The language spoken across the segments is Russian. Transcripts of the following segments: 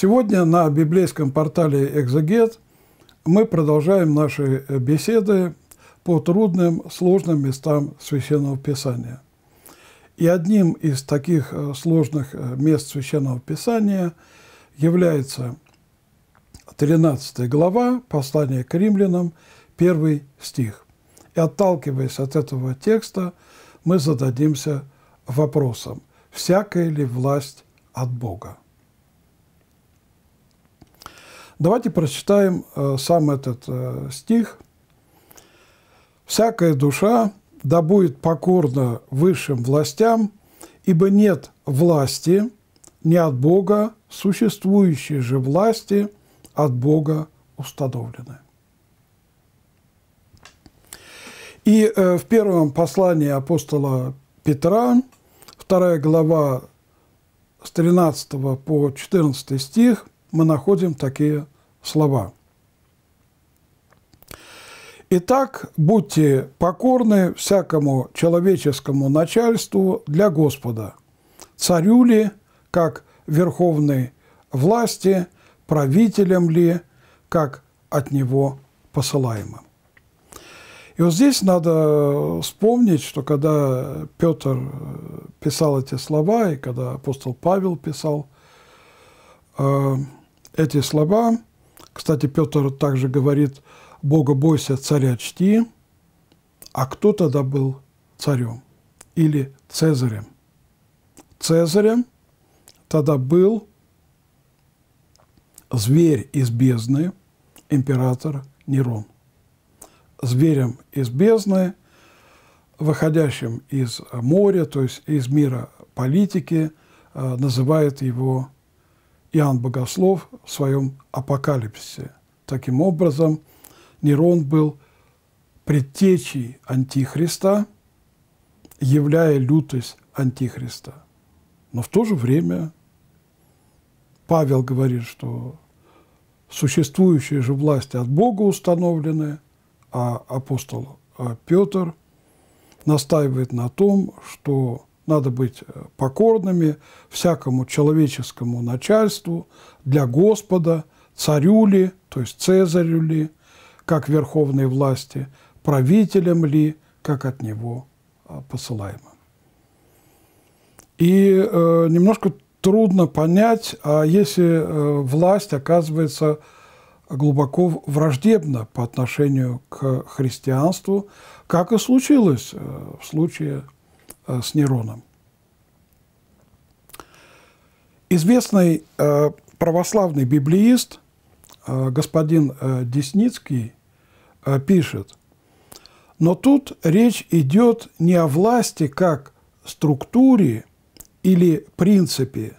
Сегодня на библейском портале «Экзегет» мы продолжаем наши э, беседы по трудным, сложным местам Священного Писания. И одним из таких э, сложных э, мест Священного Писания является 13 глава послания к римлянам, первый стих. И отталкиваясь от этого текста, мы зададимся вопросом, всякая ли власть от Бога. Давайте прочитаем э, сам этот э, стих. «Всякая душа да будет покорна высшим властям, ибо нет власти не от Бога, существующей же власти от Бога установлены». И э, в первом послании апостола Петра, вторая глава с 13 по 14 стих, мы находим такие слова. Итак, будьте покорны всякому человеческому начальству для Господа, царю ли, как верховной власти, правителем ли, как от него посылаемым. И вот здесь надо вспомнить, что когда Петр э, писал эти слова, и когда апостол Павел писал э, эти слова – кстати, Петр также говорит, «Бога бойся, царя чти». А кто тогда был царем или цезарем? Цезарем тогда был зверь из бездны, император Нерон. Зверем из бездны, выходящим из моря, то есть из мира политики, э, называет его Иоанн Богослов в своем «Апокалипсисе». Таким образом, Нерон был предтечей Антихриста, являя лютость Антихриста. Но в то же время Павел говорит, что существующие же власти от Бога установлены, а апостол а Петр настаивает на том, что надо быть э, покорными всякому человеческому начальству, для Господа, царю ли, то есть Цезарю ли, как верховной власти, правителем ли, как от него а, посылаемым. И э, немножко трудно понять, а если э, власть оказывается глубоко враждебна по отношению к христианству, как и случилось э, в случае Э, с Нероном. Известный э, православный библеист э, господин Десницкий пишет, но тут речь идет не о власти как структуре или принципе.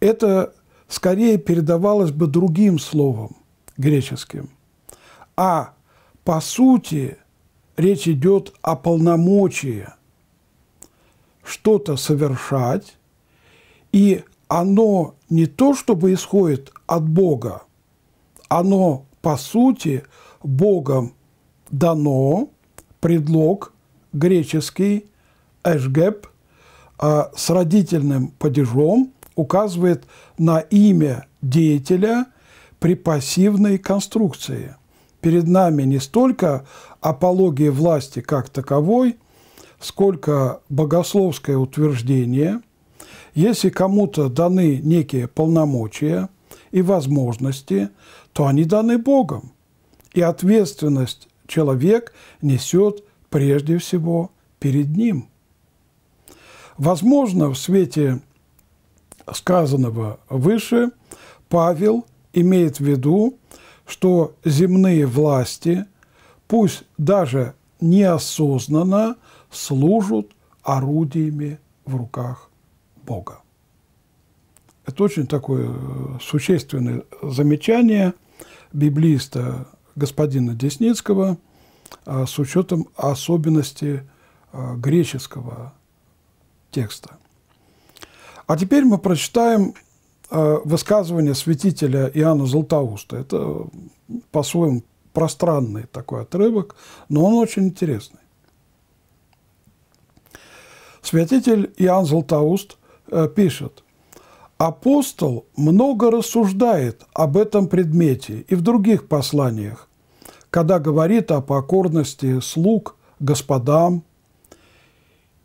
Это скорее передавалось бы другим словом греческим. А по сути речь идет о полномочии – что-то совершать, и оно не то чтобы исходит от Бога, оно по сути Богом дано, предлог греческий «эшгеп» а, с родительным падежом указывает на имя деятеля при пассивной конструкции. Перед нами не столько апология власти как таковой, сколько богословское утверждение, если кому-то даны некие полномочия и возможности, то они даны Богом. И ответственность человек несет прежде всего перед ним. Возможно, в свете сказанного выше, Павел имеет в виду, что земные власти, пусть даже неосознанно, служат орудиями в руках Бога. Это очень такое э, существенное замечание библиста господина Десницкого э, с учетом особенности э, греческого текста. А теперь мы прочитаем высказывание святителя Иоанна Златоуста. Это по-своему пространный такой отрывок, но он очень интересный. Святитель Иоанн Златоуст э, пишет, «Апостол много рассуждает об этом предмете и в других посланиях, когда говорит о покорности слуг господам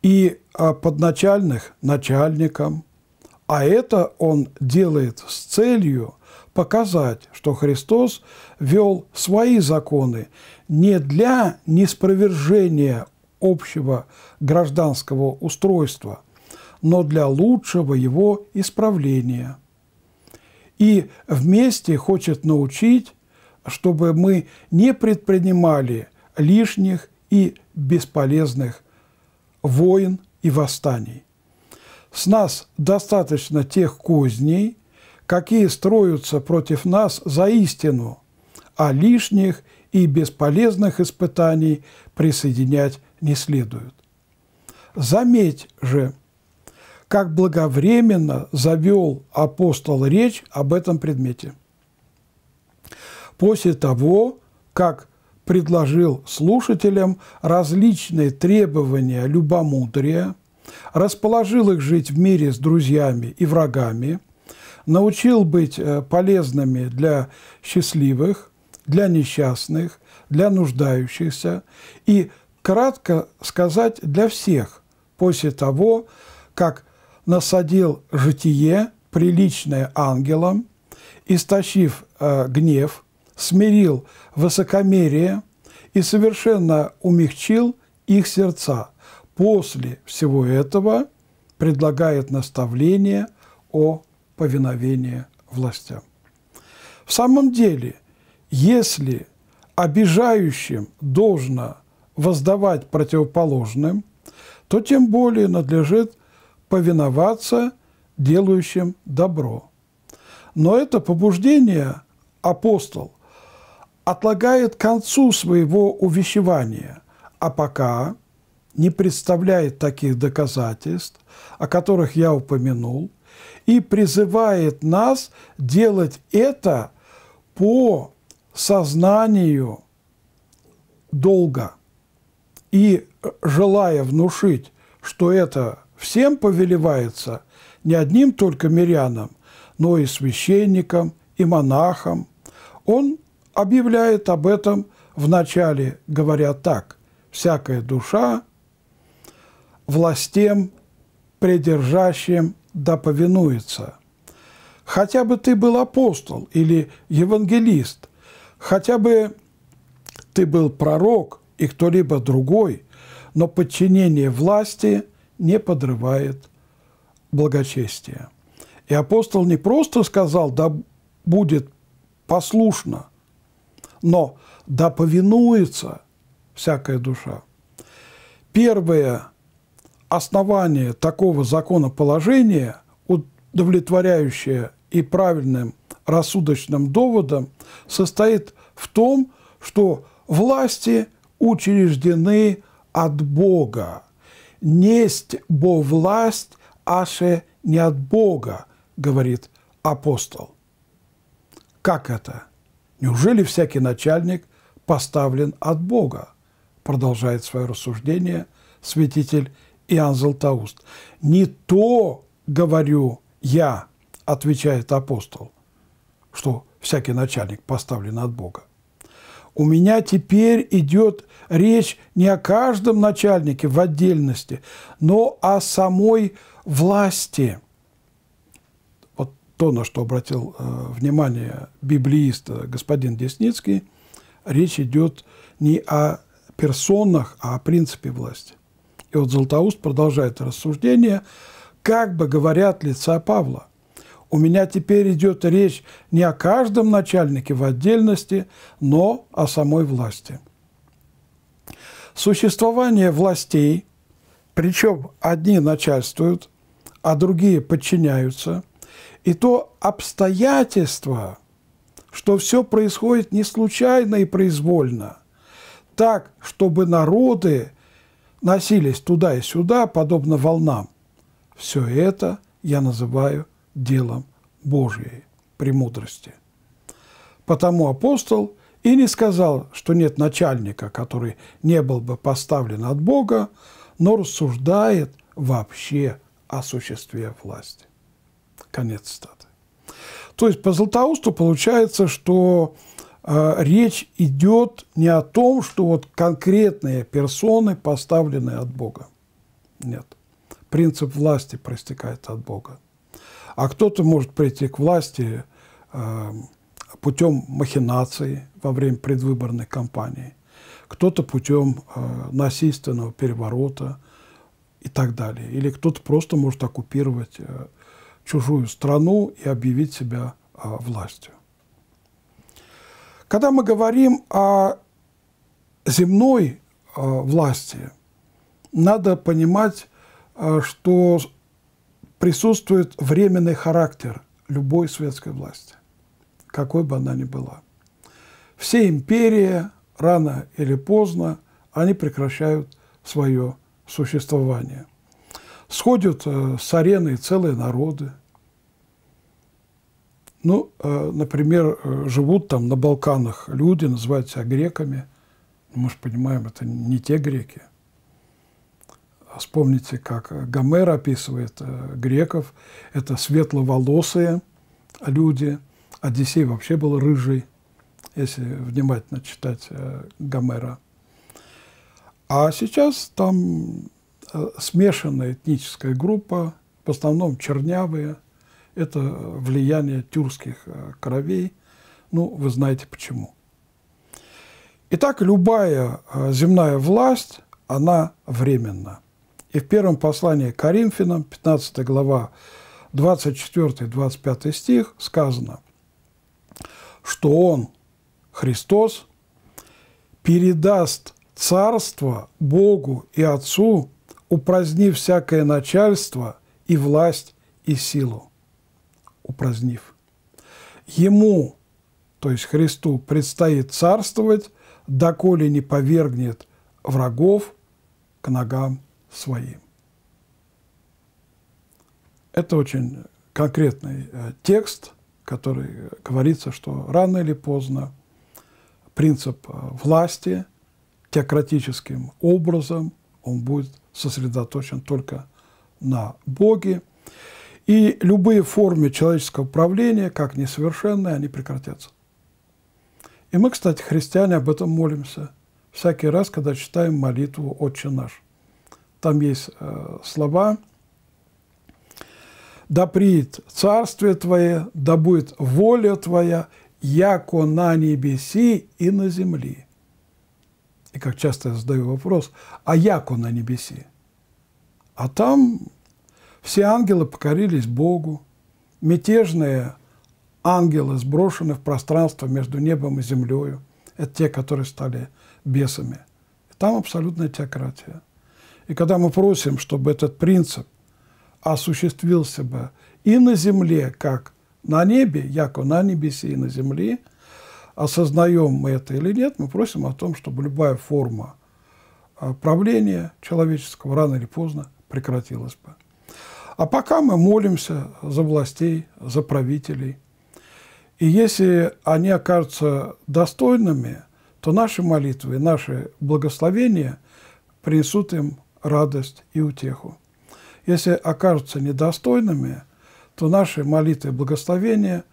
и о подначальных начальникам, а это он делает с целью показать, что Христос вел свои законы не для неспровержения общего гражданского устройства, но для лучшего его исправления. И вместе хочет научить, чтобы мы не предпринимали лишних и бесполезных войн и восстаний. С нас достаточно тех кузней, какие строятся против нас за истину, а лишних и бесполезных испытаний присоединять не следует. Заметь же, как благовременно завел апостол речь об этом предмете. После того, как предложил слушателям различные требования любомудрия, расположил их жить в мире с друзьями и врагами, научил быть э, полезными для счастливых, для несчастных, для нуждающихся и кратко сказать для всех после того, как насадил житие, приличное ангелам, истощив э, гнев, смирил высокомерие и совершенно умягчил их сердца. После всего этого предлагает наставление о повиновении властям. В самом деле, если обижающим должно – воздавать противоположным, то тем более надлежит повиноваться делающим добро. Но это побуждение апостол отлагает концу своего увещевания, а пока не представляет таких доказательств, о которых я упомянул, и призывает нас делать это по сознанию долга – и э, желая внушить, что это всем повелевается, не одним только мирянам, но и священникам, и монахам, он объявляет об этом вначале, говоря так, «Всякая душа властем придержащим да повинуется». Хотя бы ты был апостол или евангелист, хотя бы ты был пророк и кто-либо другой, но подчинение власти не подрывает благочестия. И апостол не просто сказал, да будет послушно, но да повинуется всякая душа. Первое основание такого законоположения, удовлетворяющее и правильным рассудочным доводом, состоит в том, что власти – учреждены от Бога. Несть бо власть, аше не от Бога, говорит апостол. Как это? Неужели всякий начальник поставлен от Бога? Продолжает свое рассуждение святитель Иоанн Златоуст. «Не то говорю я», – отвечает апостол, – «что всякий начальник поставлен от Бога, у меня теперь идет речь не о каждом начальнике в отдельности, но о самой власти. Вот то, на что обратил э, внимание библиист э, господин Десницкий, речь идет не о персонах, а о принципе власти. И вот Златоуст продолжает рассуждение, как бы говорят лица Павла. У меня теперь идет речь не о каждом начальнике в отдельности, но о самой власти. Существование властей, причем одни начальствуют, а другие подчиняются, и то обстоятельство, что все происходит не случайно и произвольно, так, чтобы народы носились туда и сюда, подобно волнам, все это я называю делом Божьей премудрости. Потому апостол и не сказал, что нет начальника, который не был бы поставлен от Бога, но рассуждает вообще о существе власти. Конец статы. То есть по Златоусту получается, что э, речь идет не о том, что вот конкретные персоны поставлены от Бога. Нет. Принцип власти проистекает от Бога. А кто-то может прийти к власти э, путем махинации во время предвыборной кампании, кто-то путем э, насильственного переворота и так далее. Или кто-то просто может оккупировать э, чужую страну и объявить себя властью. Когда мы говорим о земной власти, надо понимать, что присутствует временный характер любой светской власти, какой бы она ни была. Все империи рано или поздно они прекращают свое существование. Сходят э, с арены целые народы. Ну, э, например, э, живут там на Балканах люди, называют греками. Мы же понимаем, это не те греки. Вспомните, как Гомер описывает э, греков. Это светловолосые люди. Одиссей вообще был рыжий, если внимательно читать э, Гомера. А сейчас там э, смешанная этническая группа, в основном чернявые. Это влияние тюркских кровей. Ну, вы знаете почему. Итак, любая земная власть, она временна. И в первом послании к Коринфянам, 15 глава, 24-25 стих сказано, что Он, Христос, передаст царство Богу и Отцу, упразднив всякое начальство и власть и силу. Упразднив. Ему, то есть Христу, предстоит царствовать, доколе не повергнет врагов к ногам своим. Это очень конкретный э, текст, который э, говорится, что рано или поздно принцип э, власти теократическим образом, он будет сосредоточен только на Боге. И любые формы человеческого правления, как несовершенные, они прекратятся. И мы, кстати, христиане, об этом молимся всякий раз, когда читаем молитву «Отче наш». Там есть э, слова «Да приит царствие Твое, да будет воля Твоя, яко на небеси и на земли». И как часто я задаю вопрос, а яко на небеси? А там все ангелы покорились Богу, мятежные ангелы сброшены в пространство между небом и землей. Это те, которые стали бесами. И там абсолютная теократия. И когда мы просим, чтобы этот принцип осуществился бы и на земле, как на небе, яко на небесе и на земле, осознаем мы это или нет, мы просим о том, чтобы любая форма а, правления человеческого рано или поздно прекратилась бы. А пока мы молимся за властей, за правителей. И если они окажутся достойными, то наши молитвы, наши благословения принесут им радость и утеху. Если окажутся недостойными, то наши молитвы благословения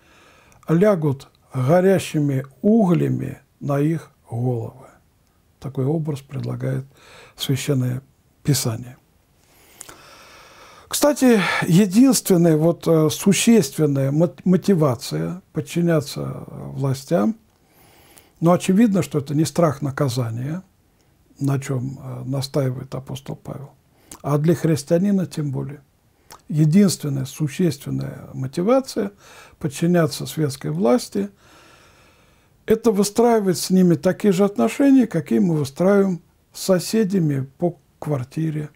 лягут горящими углями на их головы. Такой образ предлагает Священное Писание. Кстати, единственная вот э, существенная мотивация подчиняться э, властям, но ну, очевидно, что это не страх наказания – на чем э, настаивает апостол Павел. А для христианина тем более. Единственная существенная мотивация подчиняться светской власти – это выстраивать с ними такие же отношения, какие мы выстраиваем с соседями по квартире,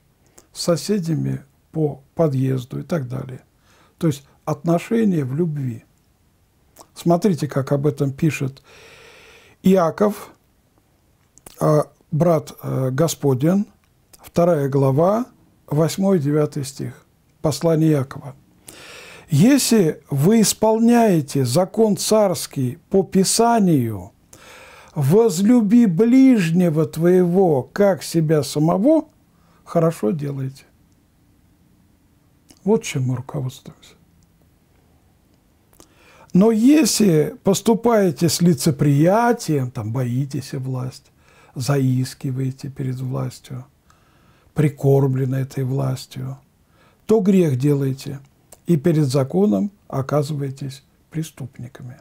с соседями по подъезду и так далее. То есть отношения в любви. Смотрите, как об этом пишет Иаков, а, брат э, Господен, 2 глава, 8-9 стих, послание Якова. «Если вы исполняете закон царский по Писанию, возлюби ближнего твоего, как себя самого, хорошо делаете». Вот чем мы руководствуемся. Но если поступаете с лицеприятием, там, боитесь власть, заискиваете перед властью, прикормлены этой властью, то грех делаете и перед законом оказываетесь преступниками.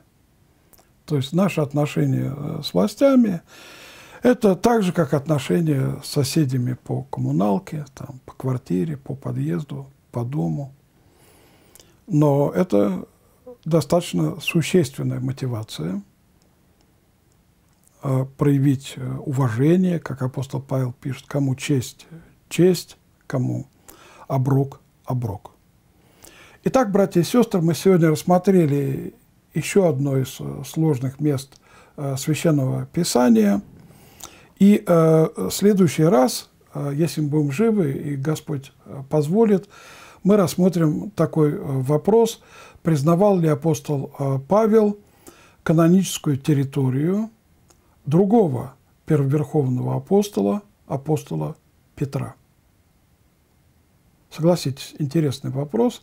То есть наши отношения э, с властями – это так же, как отношения с соседями по коммуналке, там, по квартире, по подъезду, по дому. Но это достаточно существенная мотивация – Э, проявить э, уважение, как апостол Павел пишет, кому честь – честь, кому оброк – оброк. Итак, братья и сестры, мы сегодня рассмотрели еще одно из э, сложных мест Священного Писания. И в следующий раз, если мы будем живы и Господь позволит, мы рассмотрим такой вопрос, признавал ли апостол Павел каноническую территорию – другого первоверховного апостола, апостола Петра. Согласитесь, интересный вопрос,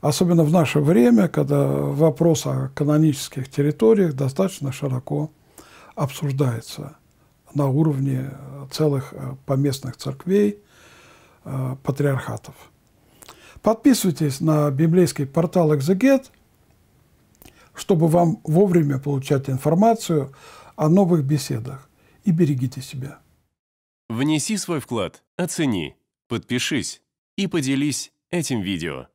особенно в наше время, когда вопрос о канонических территориях достаточно широко обсуждается на уровне целых э, поместных церквей, э, патриархатов. Подписывайтесь на библейский портал «Экзегет», чтобы вам вовремя получать информацию о новых беседах. И берегите себя. Внеси свой вклад, оцени, подпишись и поделись этим видео.